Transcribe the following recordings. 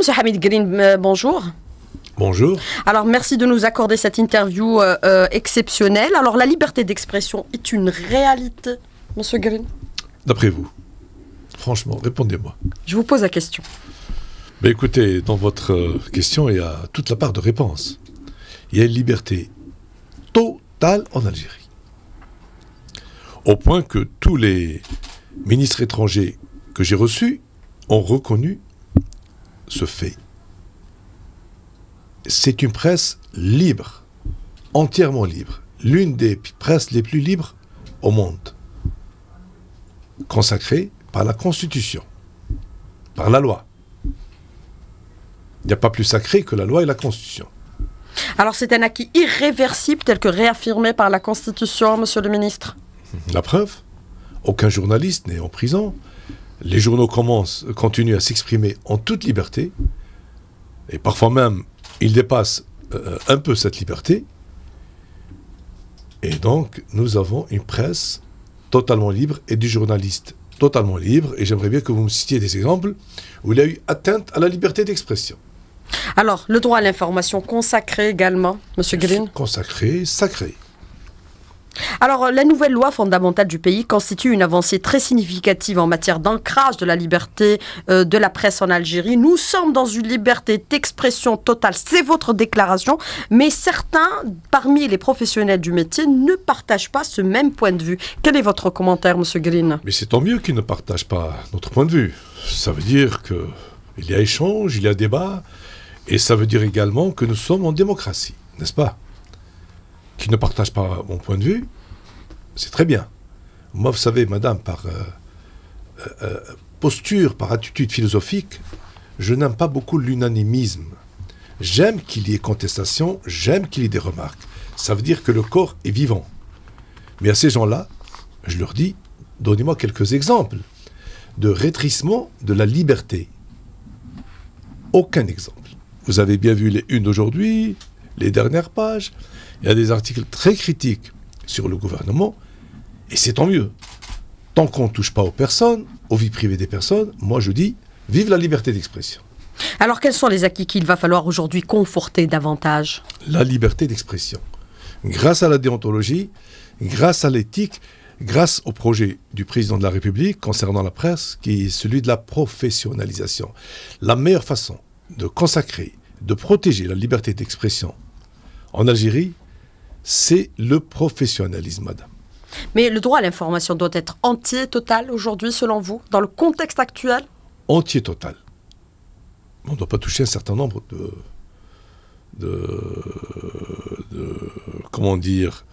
Monsieur Hamid Green, euh, bonjour. Bonjour. Alors merci de nous accorder cette interview euh, euh, exceptionnelle. Alors la liberté d'expression est une réalité, Monsieur Green D'après vous Franchement, répondez-moi. Je vous pose la question. Mais écoutez, dans votre question, il y a toute la part de réponse. Il y a une liberté totale en Algérie. Au point que tous les ministres étrangers que j'ai reçus ont reconnu se fait. C'est une presse libre, entièrement libre, l'une des presses les plus libres au monde, consacrée par la Constitution, par la loi. Il n'y a pas plus sacré que la loi et la Constitution. Alors c'est un acquis irréversible tel que réaffirmé par la Constitution, Monsieur le Ministre. La preuve Aucun journaliste n'est en prison, les journaux commencent, continuent à s'exprimer en toute liberté, et parfois même, ils dépassent euh, un peu cette liberté. Et donc, nous avons une presse totalement libre et des journalistes totalement libres. Et j'aimerais bien que vous me citiez des exemples où il y a eu atteinte à la liberté d'expression. Alors, le droit à l'information consacré également, M. Green Consacré, sacré. Alors, la nouvelle loi fondamentale du pays constitue une avancée très significative en matière d'ancrage de la liberté euh, de la presse en Algérie. Nous sommes dans une liberté d'expression totale. C'est votre déclaration. Mais certains, parmi les professionnels du métier, ne partagent pas ce même point de vue. Quel est votre commentaire, Monsieur Green Mais c'est tant mieux qu'ils ne partagent pas notre point de vue. Ça veut dire qu'il y a échange, il y a débat. Et ça veut dire également que nous sommes en démocratie, n'est-ce pas qui ne partagent pas mon point de vue, c'est très bien. Moi, vous savez, madame, par euh, euh, euh, posture, par attitude philosophique, je n'aime pas beaucoup l'unanimisme. J'aime qu'il y ait contestation, j'aime qu'il y ait des remarques. Ça veut dire que le corps est vivant. Mais à ces gens-là, je leur dis, donnez-moi quelques exemples de rétrissement de la liberté. Aucun exemple. Vous avez bien vu les unes d'aujourd'hui, les dernières pages il y a des articles très critiques sur le gouvernement, et c'est tant mieux. Tant qu'on ne touche pas aux personnes, aux vies privées des personnes, moi je dis, vive la liberté d'expression. Alors quels sont les acquis qu'il va falloir aujourd'hui conforter davantage La liberté d'expression. Grâce à la déontologie, grâce à l'éthique, grâce au projet du président de la République concernant la presse, qui est celui de la professionnalisation. La meilleure façon de consacrer, de protéger la liberté d'expression en Algérie, c'est le professionnalisme, madame. Mais le droit à l'information doit être entier, total aujourd'hui, selon vous, dans le contexte actuel Entier, total. On ne doit pas toucher un certain nombre de, de, comment dire,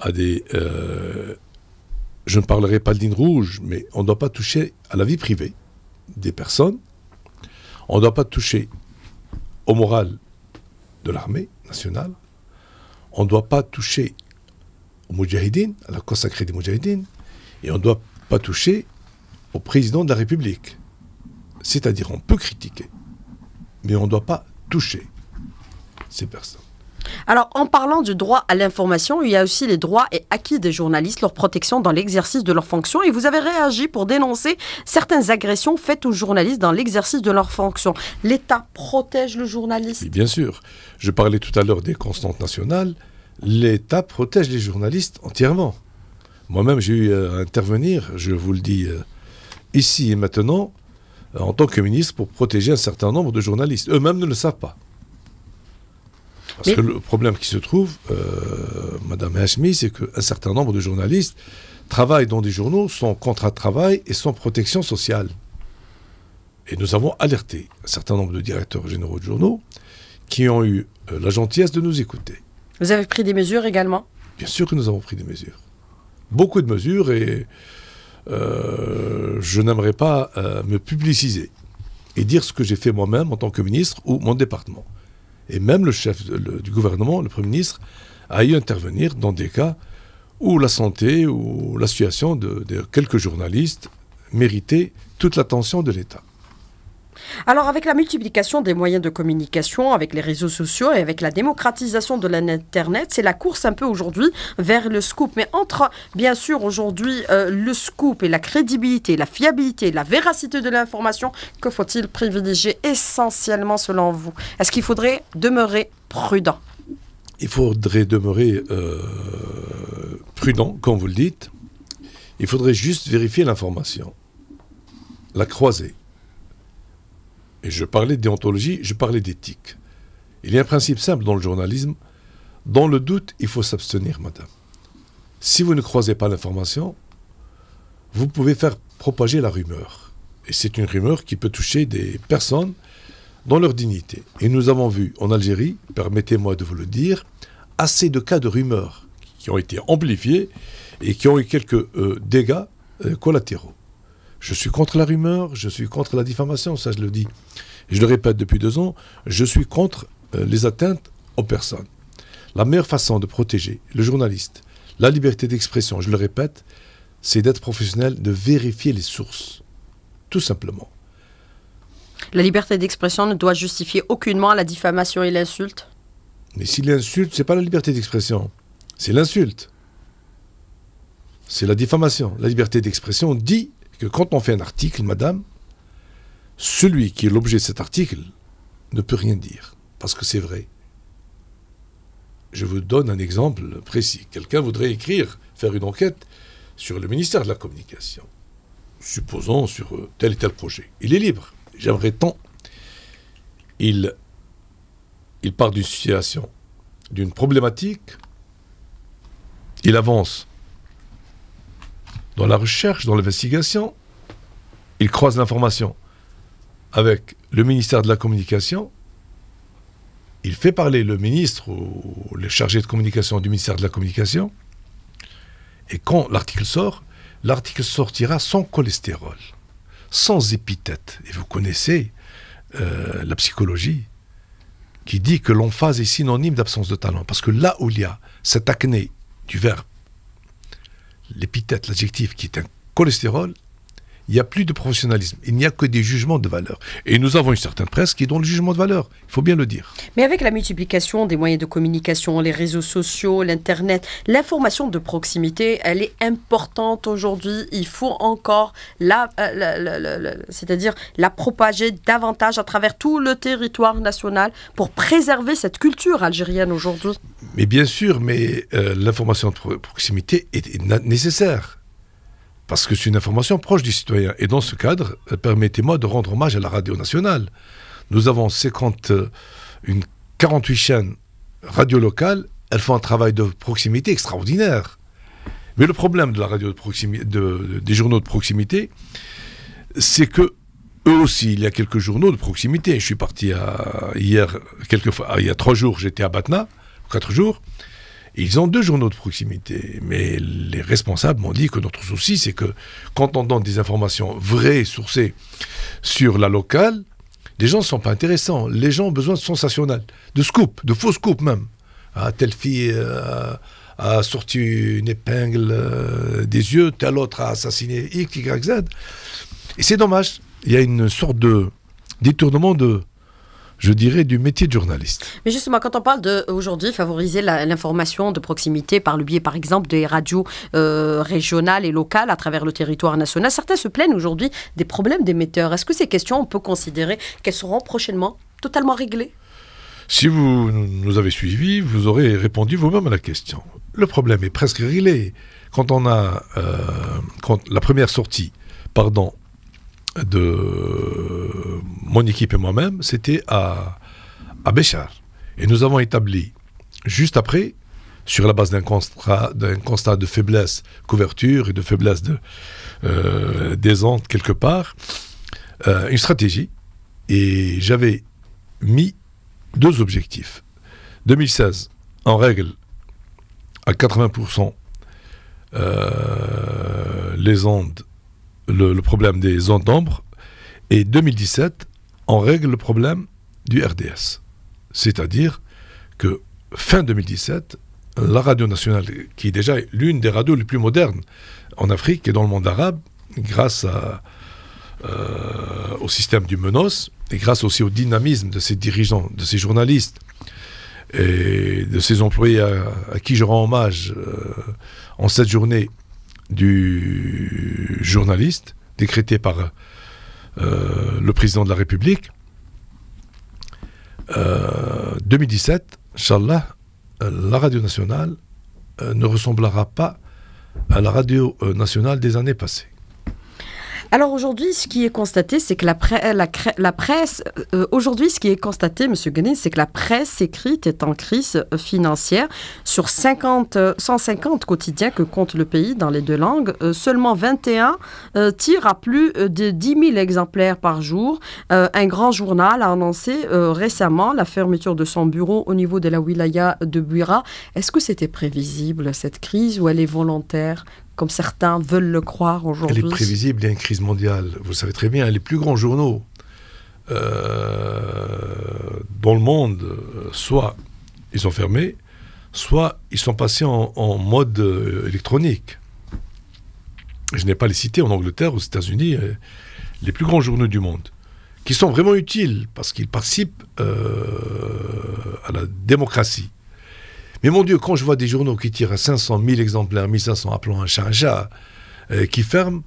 à des... Euh, je ne parlerai pas de ligne rouge, mais on ne doit pas toucher à la vie privée des personnes. On ne doit pas toucher au moral de l'armée nationale on ne doit pas toucher aux Moudjahidines, à la consacrée des Moudjahidines, et on ne doit pas toucher au président de la République. C'est-à-dire, on peut critiquer, mais on ne doit pas toucher ces personnes. Alors, en parlant du droit à l'information, il y a aussi les droits et acquis des journalistes, leur protection dans l'exercice de leurs fonctions. Et vous avez réagi pour dénoncer certaines agressions faites aux journalistes dans l'exercice de leurs fonctions. L'État protège le journaliste oui, Bien sûr. Je parlais tout à l'heure des constantes nationales. L'État protège les journalistes entièrement. Moi-même, j'ai eu euh, à intervenir, je vous le dis euh, ici et maintenant, en tant que ministre, pour protéger un certain nombre de journalistes. Eux-mêmes ne le savent pas. Parce que le problème qui se trouve, euh, Madame Hashmi, c'est qu'un certain nombre de journalistes travaillent dans des journaux sans contrat de travail et sans protection sociale. Et nous avons alerté un certain nombre de directeurs généraux de journaux qui ont eu euh, la gentillesse de nous écouter. Vous avez pris des mesures également Bien sûr que nous avons pris des mesures. Beaucoup de mesures et euh, je n'aimerais pas euh, me publiciser et dire ce que j'ai fait moi-même en tant que ministre ou mon département. Et même le chef du gouvernement, le Premier ministre, a eu à intervenir dans des cas où la santé ou la situation de, de quelques journalistes méritait toute l'attention de l'État. Alors avec la multiplication des moyens de communication, avec les réseaux sociaux et avec la démocratisation de l'Internet, c'est la course un peu aujourd'hui vers le scoop. Mais entre, bien sûr, aujourd'hui, euh, le scoop et la crédibilité, la fiabilité, la véracité de l'information, que faut-il privilégier essentiellement selon vous Est-ce qu'il faudrait demeurer prudent Il faudrait demeurer euh, prudent, comme vous le dites. Il faudrait juste vérifier l'information, la croiser et je parlais déontologie, je parlais d'éthique. Il y a un principe simple dans le journalisme. Dans le doute, il faut s'abstenir, madame. Si vous ne croisez pas l'information, vous pouvez faire propager la rumeur. Et c'est une rumeur qui peut toucher des personnes dans leur dignité. Et nous avons vu en Algérie, permettez-moi de vous le dire, assez de cas de rumeurs qui ont été amplifiés et qui ont eu quelques euh, dégâts euh, collatéraux. Je suis contre la rumeur, je suis contre la diffamation, ça je le dis. je le répète depuis deux ans, je suis contre euh, les atteintes aux personnes. La meilleure façon de protéger le journaliste, la liberté d'expression, je le répète, c'est d'être professionnel, de vérifier les sources. Tout simplement. La liberté d'expression ne doit justifier aucunement la diffamation et l'insulte Mais si l'insulte, n'est pas la liberté d'expression, c'est l'insulte. C'est la diffamation. La liberté d'expression dit que quand on fait un article, madame, celui qui est l'objet de cet article ne peut rien dire, parce que c'est vrai. Je vous donne un exemple précis. Quelqu'un voudrait écrire, faire une enquête sur le ministère de la Communication, supposons sur euh, tel et tel projet. Il est libre. J'aimerais tant. Il, il part d'une situation, d'une problématique, il avance dans la recherche, dans l'investigation, il croise l'information avec le ministère de la Communication. Il fait parler le ministre ou les chargés de communication du ministère de la Communication. Et quand l'article sort, l'article sortira sans cholestérol, sans épithète. Et vous connaissez euh, la psychologie qui dit que l'emphase est synonyme d'absence de talent. Parce que là où il y a cette acné du verbe l'épithète, l'adjectif qui est un cholestérol il n'y a plus de professionnalisme. Il n'y a que des jugements de valeur. Et nous avons une certaine presse qui est dans le jugement de valeur. Il faut bien le dire. Mais avec la multiplication des moyens de communication, les réseaux sociaux, l'Internet, l'information de proximité, elle est importante aujourd'hui. Il faut encore la, euh, c'est-à-dire la propager davantage à travers tout le territoire national pour préserver cette culture algérienne aujourd'hui. Mais bien sûr, mais euh, l'information de proximité est nécessaire parce que c'est une information proche du citoyen. Et dans ce cadre, euh, permettez-moi de rendre hommage à la radio nationale. Nous avons 50, euh, une 48 chaînes radio locales, elles font un travail de proximité extraordinaire. Mais le problème de la radio de proximité, des journaux de proximité, c'est que eux aussi, il y a quelques journaux de proximité. Je suis parti hier, quelques fois, ah, il y a trois jours, j'étais à Batna, quatre jours, ils ont deux journaux de proximité, mais les responsables m'ont dit que notre souci, c'est que quand on donne des informations vraies, sourcées sur la locale, les gens ne sont pas intéressants. Les gens ont besoin de sensationnel, de scoop, de faux scoop même. Ah, telle fille euh, a sorti une épingle euh, des yeux, telle autre a assassiné X, Y, Z. Et c'est dommage. Il y a une sorte de détournement de, je dirais, du métier de journaliste. Mais justement, quand on parle euh, aujourd'hui favoriser l'information de proximité par le biais, par exemple, des radios euh, régionales et locales à travers le territoire national, certains se plaignent aujourd'hui des problèmes d'émetteurs. Est-ce que ces questions, on peut considérer qu'elles seront prochainement totalement réglées si vous nous avez suivis, vous aurez répondu vous-même à la question. Le problème est presque réglé. Quand on a euh, quand la première sortie pardon, de, mon équipe et moi-même, c'était à, à Béchar. Et nous avons établi, juste après, sur la base d'un constat, d'un constat de faiblesse couverture et de faiblesse de, euh, des ondes, quelque part, euh, une stratégie. Et j'avais mis deux objectifs. 2016, en règle, à 80%, euh, les ondes, le, le problème des ondes d'ombre. Et 2017, on règle le problème du RDS. C'est-à-dire que fin 2017, la radio nationale, qui est déjà l'une des radios les plus modernes en Afrique et dans le monde arabe, grâce euh, au système du Menos et grâce aussi au dynamisme de ses dirigeants, de ses journalistes et de ses employés à, qui je rends hommage euh, en cette journée du journaliste décrété par euh, le président de la République, 2017, euh, Inch'Allah, euh, la radio nationale ne ressemblera pas à la radio nationale des années passées. Alors aujourd'hui, ce qui est constaté, c'est que la, presse, euh, euh, aujourd'hui, ce qui est constaté, Monsieur c'est que la presse écrite est en crise euh, financière. Sur 150 quotidiens que compte le pays dans les deux langues, seulement 21 tirent à plus de 10 000 exemplaires par jour. un grand journal a annoncé récemment la fermeture de son bureau au niveau de la wilaya de Buira. Est-ce que c'était prévisible cette crise ou elle est volontaire comme certains veulent le croire aujourd'hui. Elle est prévisible, il y a une crise mondiale. Vous savez très bien, les plus grands journaux euh, dans le monde, euh, soit ils ont fermés, soit ils sont passés en, mode euh, électronique. Je n'ai pas les cités en Angleterre, aux États-Unis, les plus grands journaux du monde, qui sont vraiment utiles parce qu'ils participent à la démocratie. Mais mon Dieu, quand je vois des journaux qui tirent à 500 000 exemplaires, 1500 appelant un chat un chat, qui ferment,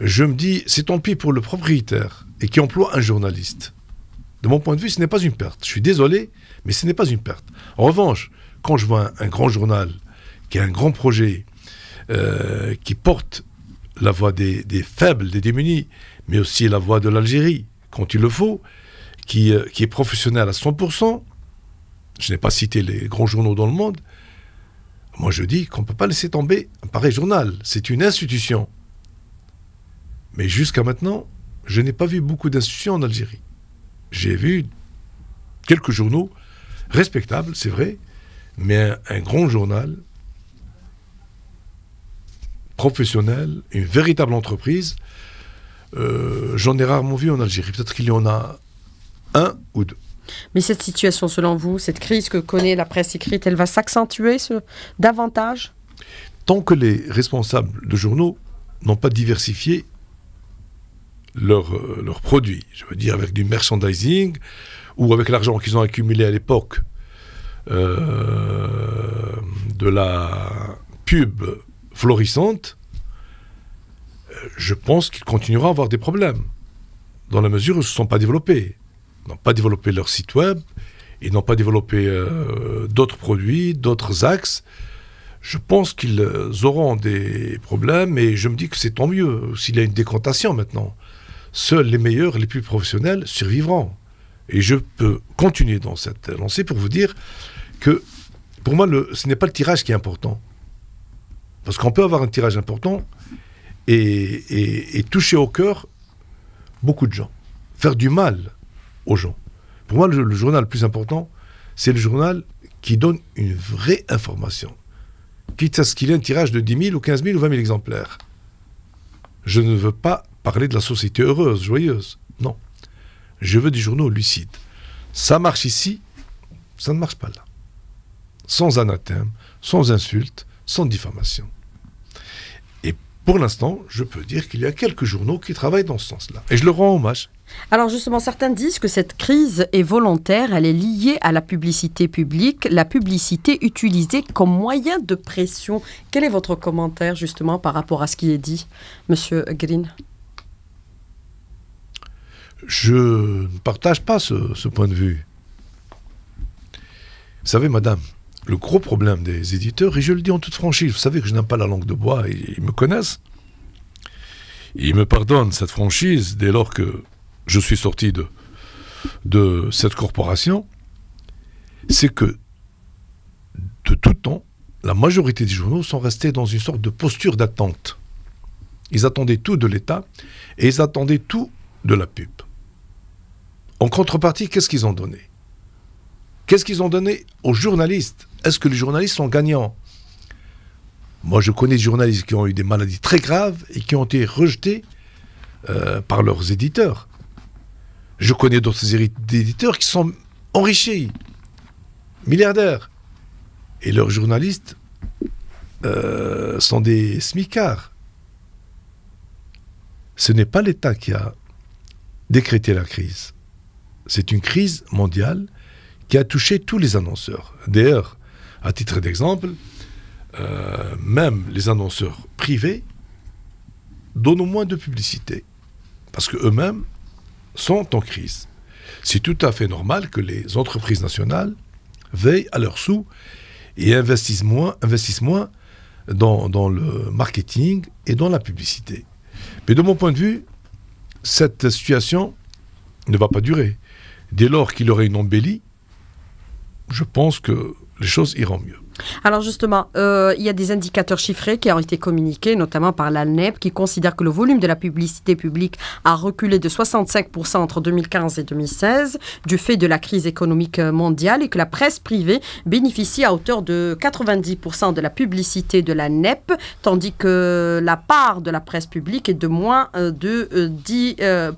je me dis, c'est tant pis pour le propriétaire et qui emploie un journaliste. De mon point de vue, ce n'est pas une perte. Je suis désolé, mais ce n'est pas une perte. En revanche, quand je vois un, grand journal qui a un grand projet, euh, qui porte la voix des, faibles, des démunis, mais aussi la voix de l'Algérie, quand il le faut, qui, euh, qui est professionnel à 100%, je n'ai pas cité les grands journaux dans le monde, moi je dis qu'on ne peut pas laisser tomber un pareil journal. C'est une institution. Mais jusqu'à maintenant, je n'ai pas vu beaucoup d'institutions en Algérie. J'ai vu quelques journaux respectables, c'est vrai, mais un, grand journal professionnel, une véritable entreprise, euh, j'en ai rarement vu en Algérie. Peut-être qu'il y en a un ou deux. Mais cette situation, selon vous, cette crise que connaît la presse écrite, elle va s'accentuer davantage Tant que les responsables de journaux n'ont pas diversifié euh, leurs produits, je veux dire avec du merchandising ou avec l'argent qu'ils ont accumulé à l'époque euh, de la pub florissante, euh, je pense qu'ils continueront à avoir des problèmes, dans la mesure où ils ne se sont pas développés n'ont pas développé leur site web, ils n'ont pas développé euh, d'autres produits, d'autres axes. Je pense qu'ils auront des problèmes et je me dis que c'est tant mieux s'il y a une décantation maintenant. Seuls les meilleurs, les plus professionnels survivront. Et je peux continuer dans cette lancée pour vous dire que pour moi, ce n'est pas le tirage qui est important. Parce qu'on peut avoir un tirage important et, et toucher au cœur beaucoup de gens. Faire du mal aux gens. Pour moi, le, journal le plus important, c'est le journal qui donne une vraie information. Quitte à ce qu'il ait un tirage de 10 000 ou 15 000 ou 20 000 exemplaires. Je ne veux pas parler de la société heureuse, joyeuse. Non. Je veux des journaux lucides. Ça marche ici, ça ne marche pas là. Sans anathème, sans insulte, sans diffamation pour l'instant, je peux dire qu'il y a quelques journaux qui travaillent dans ce sens-là. Et je le rends hommage. Alors justement, certains disent que cette crise est volontaire, elle est liée à la publicité publique, la publicité utilisée comme moyen de pression. Quel est votre commentaire justement par rapport à ce qui est dit, Monsieur Green Je ne partage pas ce, ce point de vue. Vous savez, Madame, le gros problème des éditeurs, et je le dis en toute franchise, vous savez que je n'aime pas la langue de bois, et ils me connaissent. Ils me pardonnent cette franchise dès lors que je suis sorti de, de cette corporation, c'est que de tout temps, la majorité des journaux sont restés dans une sorte de posture d'attente. Ils attendaient tout de l'État et ils attendaient tout de la pub. En contrepartie, qu'est-ce qu'ils ont donné Qu'est-ce qu'ils ont donné aux journalistes Est-ce que les journalistes sont gagnants Moi, je connais des journalistes qui ont eu des maladies très graves et qui ont été rejetés euh, par leurs éditeurs. Je connais d'autres éditeurs qui sont enrichis, milliardaires. Et leurs journalistes euh, sont des smicards. Ce n'est pas l'État qui a décrété la crise. C'est une crise mondiale qui a touché tous les annonceurs. D'ailleurs, à titre d'exemple, euh, même les annonceurs privés donnent moins de publicité, parce qu'eux-mêmes sont en crise. C'est tout à fait normal que les entreprises nationales veillent à leurs sous et investissent moins, investissent moins dans, dans le marketing et dans la publicité. Mais de mon point de vue, cette situation ne va pas durer. Dès lors qu'il y aurait une embellie, je pense que les choses iront mieux. Alors justement, euh, il y a des indicateurs chiffrés qui ont été communiqués, notamment par la NEP, qui considère que le volume de la publicité publique a reculé de 65% entre 2015 et 2016 du fait de la crise économique mondiale et que la presse privée bénéficie à hauteur de 90% de la publicité de la NEP, tandis que la part de la presse publique est de moins euh, de 10%. Euh,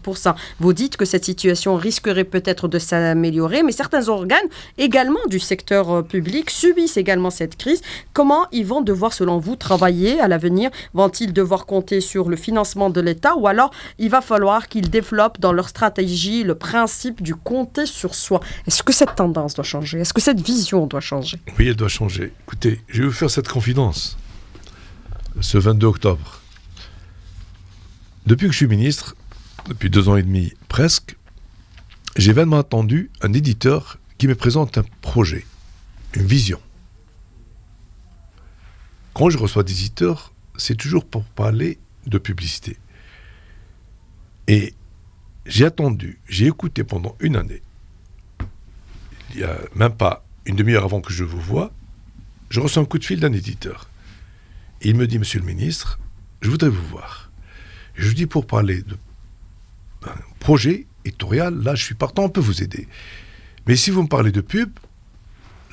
Vous dites que cette situation risquerait peut-être de s'améliorer, mais certains organes également du secteur public subissent également cette crise. Comment ils vont devoir, selon vous, travailler à l'avenir Vont-ils devoir compter sur le financement de l'État ou alors il va falloir qu'ils développent dans leur stratégie le principe du compter sur soi Est-ce que cette tendance doit changer Est-ce que cette vision doit changer Oui, elle doit changer. Écoutez, je vais vous faire cette confidence ce 22 octobre. Depuis que je suis ministre, depuis deux ans et demi presque, j'ai vainement attendu un éditeur qui me présente un projet, une vision. Quand je reçois des éditeurs, c'est toujours pour parler de publicité. Et j'ai attendu, j'ai écouté pendant une année. Il n'y a même pas une demi-heure avant que je vous vois, je reçois un coup de fil d'un éditeur. il me dit, Monsieur le ministre, je voudrais vous voir. je lui dis, pour parler de projet éditorial, là, je suis partant, on peut vous aider. Mais si vous me parlez de pub,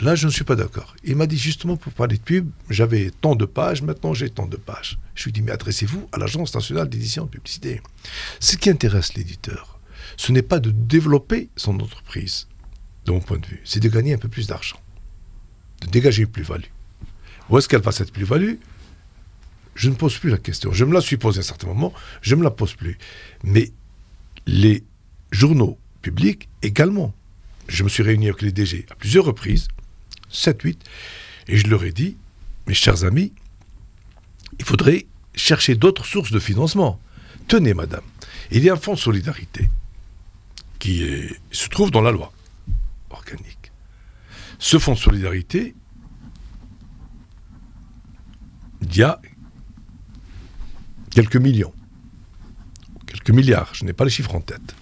Là, je ne suis pas d'accord. Il m'a dit justement pour parler de pub, j'avais tant de pages, maintenant j'ai tant de pages. Je lui ai dit, mais adressez-vous à l'Agence nationale d'édition de publicité. Ce qui intéresse l'éditeur, ce n'est pas de développer son entreprise, de mon point de vue, c'est de gagner un peu plus d'argent, de dégager une plus-value. Où est-ce qu'elle va cette plus-value Je ne pose plus la question. Je me la suis posée à un certain moment, je ne me la pose plus. Mais les journaux publics également. Je me suis réuni avec les DG à plusieurs reprises 7-8. Et je leur ai dit, mes chers amis, il faudrait chercher d'autres sources de financement. Tenez, madame, il y a un fonds de solidarité qui se trouve dans la loi organique. Ce fonds de solidarité, il y a quelques millions, quelques milliards, je n'ai pas les chiffres en tête,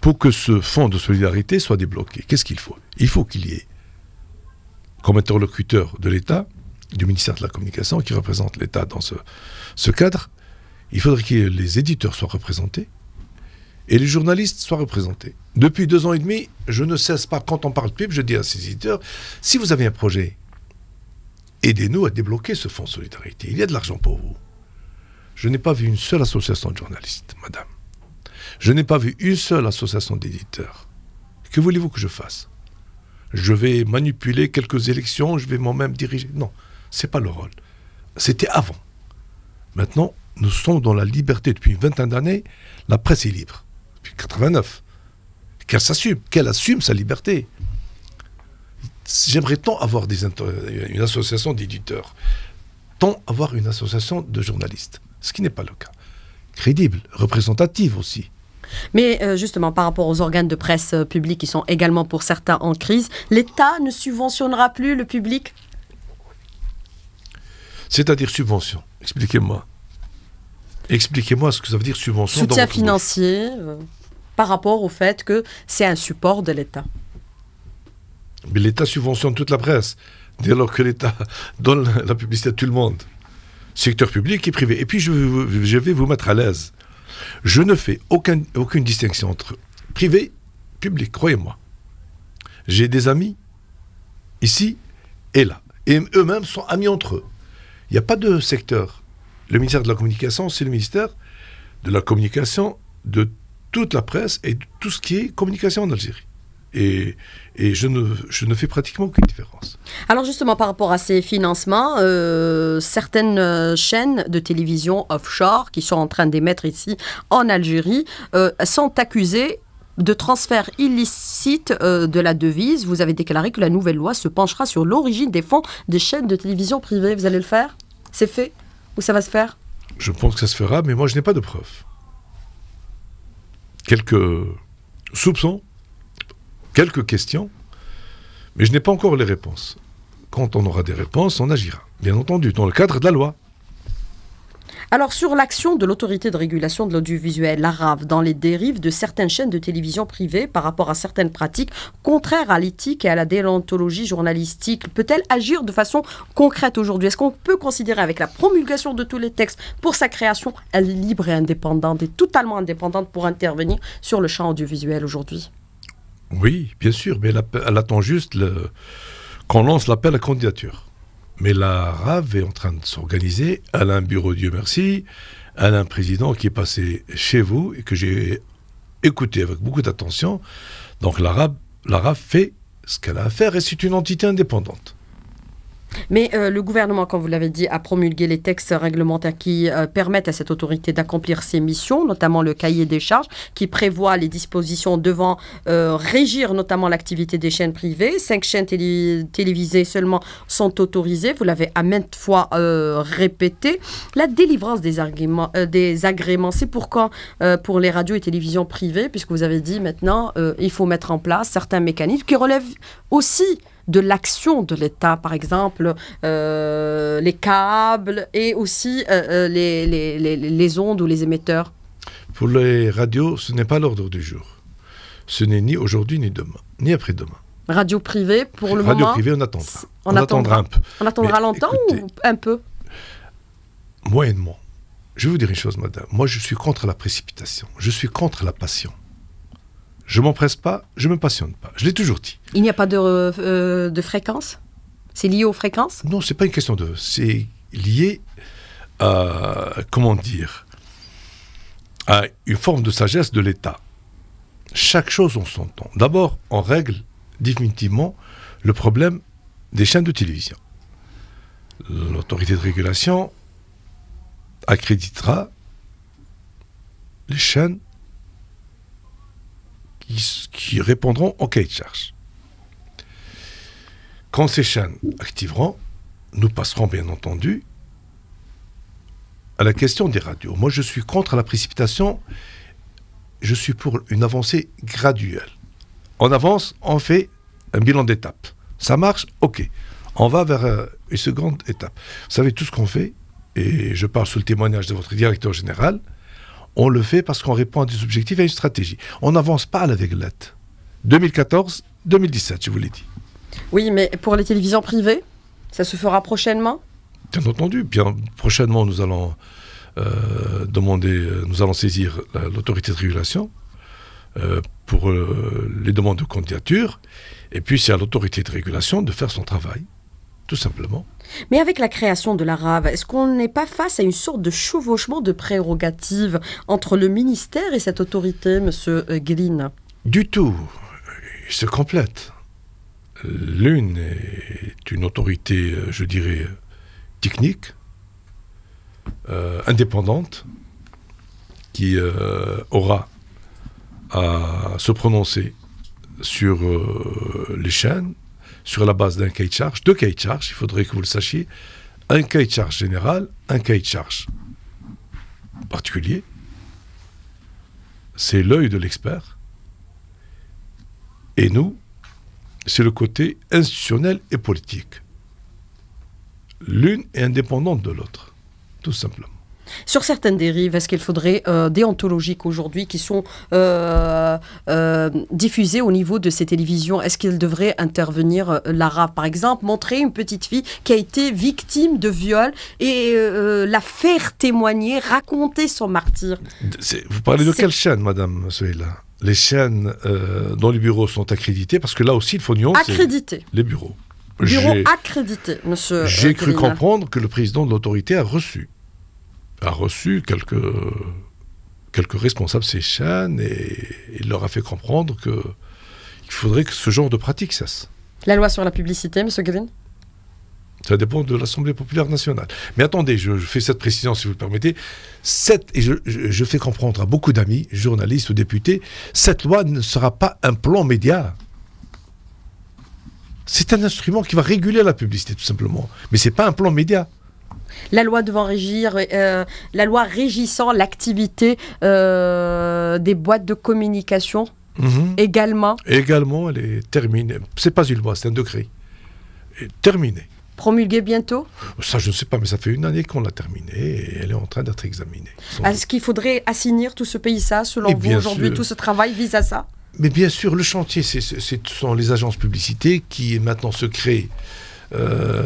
pour que ce fonds de solidarité soit débloqué. Qu'est-ce qu'il faut Il faut qu'il y ait comme interlocuteur de l'État, du ministère de la Communication, qui représente l'État dans ce, cadre, il faudrait que les éditeurs soient représentés et les journalistes soient représentés. Depuis deux ans et demi, je ne cesse pas, quand on parle de je dis à ces éditeurs, si vous avez un projet, aidez-nous à débloquer ce fonds de solidarité. Il y a de l'argent pour vous. Je n'ai pas vu une seule association de journalistes, madame. Je n'ai pas vu une seule association d'éditeurs. Que voulez-vous que je fasse je vais manipuler quelques élections, je vais moi-même diriger. Non, c'est pas le rôle. C'était avant. Maintenant, nous sommes dans la liberté depuis une vingtaine d'années. La presse est libre depuis 89. Qu'elle s'assume, qu'elle assume sa liberté. J'aimerais tant avoir une association d'éditeurs, tant avoir une association de journalistes, ce qui n'est pas le cas. Crédible, représentative aussi. Mais euh, justement, par rapport aux organes de presse euh, publics qui sont également pour certains en crise, l'État ne subventionnera plus le public C'est-à-dire subvention. Expliquez-moi. Expliquez-moi ce que ça veut dire subvention. Soutien financier euh, par rapport au fait que c'est un support de l'État. Mais l'État subventionne toute la presse, dès lors que l'État donne la publicité à tout le monde. Secteur public et privé. Et puis je vais vous mettre à l'aise. Je ne fais aucune distinction entre privé, public, croyez-moi. J'ai des amis ici et là. Et eux-mêmes sont amis entre eux. Il n'y a pas de secteur. Le ministère de la Communication, c'est le ministère de la Communication de toute la presse et de tout ce qui est communication en Algérie et, je, ne, ne fais pratiquement aucune différence. Alors justement, par rapport à ces financements, euh, certaines euh, chaînes de télévision offshore qui sont en train d'émettre ici en Algérie euh, sont accusées de transfert illicite de la devise. Vous avez déclaré que la nouvelle loi se penchera sur l'origine des fonds des chaînes de télévision privées. Vous allez le faire C'est fait Ou ça va se faire Je pense que ça se fera, mais moi je n'ai pas de preuves. Quelques soupçons, quelques questions, mais je n'ai pas encore les réponses. Quand on aura des réponses, on agira, bien entendu, dans le cadre de la loi. Alors sur l'action de l'autorité de régulation de l'audiovisuel, l'ARAV, dans les dérives de certaines chaînes de télévision privées par rapport à certaines pratiques contraires à l'éthique et à la déontologie journalistique, peut-elle agir de façon concrète aujourd'hui Est-ce qu'on peut considérer avec la promulgation de tous les textes pour sa création, elle est libre et indépendante et totalement indépendante pour intervenir sur le champ audiovisuel aujourd'hui oui, bien sûr, mais elle attend juste qu'on lance l'appel à candidature. Mais la RAV est en train de s'organiser. Elle a un bureau, Dieu merci. Elle a un président qui est passé chez vous et que j'ai écouté avec beaucoup d'attention. Donc la la RAV fait ce qu'elle a à faire et c'est une entité indépendante. Mais euh, le gouvernement, comme vous l'avez dit, a promulgué les textes réglementaires qui euh, permettent à cette autorité d'accomplir ses missions, notamment le cahier des charges, qui prévoit les dispositions devant euh, régir notamment l'activité des chaînes privées. Cinq chaînes télévisées seulement sont autorisées, vous l'avez à maintes fois répété. La délivrance des, des agréments, c'est pourquoi pour les radios et télévisions privées, puisque vous avez dit maintenant, il faut mettre en place certains mécanismes qui relèvent aussi de l'action de l'État, par exemple euh, les câbles et aussi euh, euh, les, les, ondes ou les émetteurs Pour les radios, ce n'est pas l'ordre du jour. Ce n'est ni aujourd'hui, ni demain, ni après-demain. Radio privée, pour le moment. Radio privée, on attendra. On, attendra, un peu. On attendra longtemps ou un peu Moyennement. Je vais vous dire une chose, madame. Moi, je suis contre la précipitation. Je suis contre la passion. Je m'empresse pas, je me passionne pas. Je l'ai toujours dit. Il n'y a pas euh, de, fréquence C'est lié aux fréquences Non, c'est pas une question de. C'est lié à. Comment dire À une forme de sagesse de l'État. Chaque chose en son temps. D'abord, on règle définitivement le problème des chaînes de télévision. L'autorité de régulation accréditera les chaînes qui, répondront au cahier charge. Quand ces chaînes activeront, nous passerons bien entendu à la question des radios. Moi, je suis contre la précipitation. Je suis pour une avancée graduelle. On avance, on fait un bilan d'étape. Ça marche Ok. On va vers euh, une seconde étape. Vous savez tout ce qu'on fait, et je parle sous le témoignage de votre directeur général. On le fait parce qu'on répond à des objectifs et à une stratégie. On n'avance pas à la veglette. 2014, 2017, je vous l'ai dit. Oui, mais pour les télévisions privées, ça se fera prochainement Bien entendu. Bien, prochainement, nous allons euh, demander, euh, nous allons saisir l'autorité de régulation euh, pour les demandes de candidature. Et puis, c'est à l'autorité de régulation de faire son travail tout simplement. Mais avec la création de la RAV, est-ce qu'on n'est pas face à une sorte de chevauchement de prérogatives entre le ministère et cette autorité, Monsieur euh, Green Du tout. Ils se complètent. L'une est une autorité, euh, je dirais, technique, euh, indépendante, qui aura à se prononcer sur les chaînes, sur la base d'un cahier de charge, deux cahier de charge, il faudrait que vous le sachiez, un cahier de charge général, un cahier de charge particulier. C'est l'œil de l'expert. Et nous, c'est le côté institutionnel et politique. L'une est indépendante de l'autre, tout simplement. Sur certaines dérives, est-ce qu'il faudrait euh, déontologiques aujourd'hui qui sont euh, euh, diffusées au niveau de ces télévisions Est-ce qu'il devrait intervenir Lara, par exemple, montrer une petite fille qui a été victime de viol et la faire témoigner, raconter son martyr Vous parlez de quelle chaîne, madame Soela Les chaînes dont les bureaux sont accrédités, parce que là aussi, il nuancer Accrédité. les bureaux. Bureaux accrédités, monsieur. J'ai cru comprendre que le président de l'autorité a reçu a reçu quelques, quelques responsables chaînes et il leur a fait comprendre que faudrait que ce genre de pratique cesse. La loi sur la publicité, M. Green ça dépend de l'Assemblée populaire nationale. Mais attendez, je, fais cette précision si vous le permettez. Cette, et je, je fais comprendre à beaucoup d'amis, journalistes ou députés, cette loi ne sera pas un plan média. C'est un instrument qui va réguler la publicité, tout simplement. Mais ce n'est pas un plan média la loi devant régir, euh, la loi régissant l'activité euh, des boîtes de communication mhm. également. Également, elle est terminée. C'est pas une loi, c'est un décret. Terminée. Promulguée bientôt Ça, je ne sais pas, mais ça fait une année qu'on l'a terminée et elle est en train d'être examinée. Est-ce qu'il faudrait assigner tout ce pays-là, selon vous, aujourd'hui Tout ce travail vise à ça Mais bien sûr, le chantier, ce sont les agences publicités qui maintenant se créent. Euh,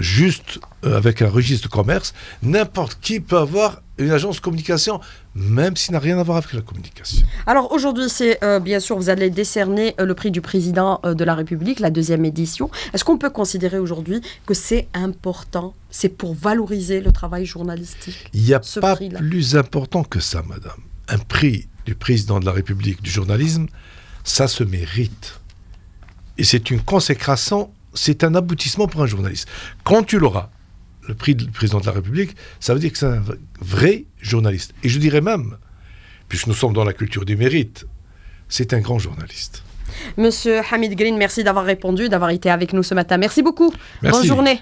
juste euh, avec un registre de commerce, n'importe qui peut avoir une agence de communication, même s'il n'a rien à voir avec la communication. Alors aujourd'hui, c'est euh, bien sûr, vous allez décerner euh, le prix du président de la République, la deuxième édition. Est-ce qu'on peut considérer aujourd'hui que c'est important C'est pour valoriser le travail journalistique Il n'y a pas plus important que ça, madame. Un prix du président de la République du journalisme, ça se mérite. Et c'est une consécration c'est un aboutissement pour un journaliste. Quand tu l'auras, le prix du président de la République, ça veut dire que c'est un vrai journaliste. Et je dirais même, puisque nous sommes dans la culture du mérite, c'est un grand journaliste. Monsieur Hamid Green, merci d'avoir répondu, d'avoir été avec nous ce matin. Merci beaucoup. Bonne journée.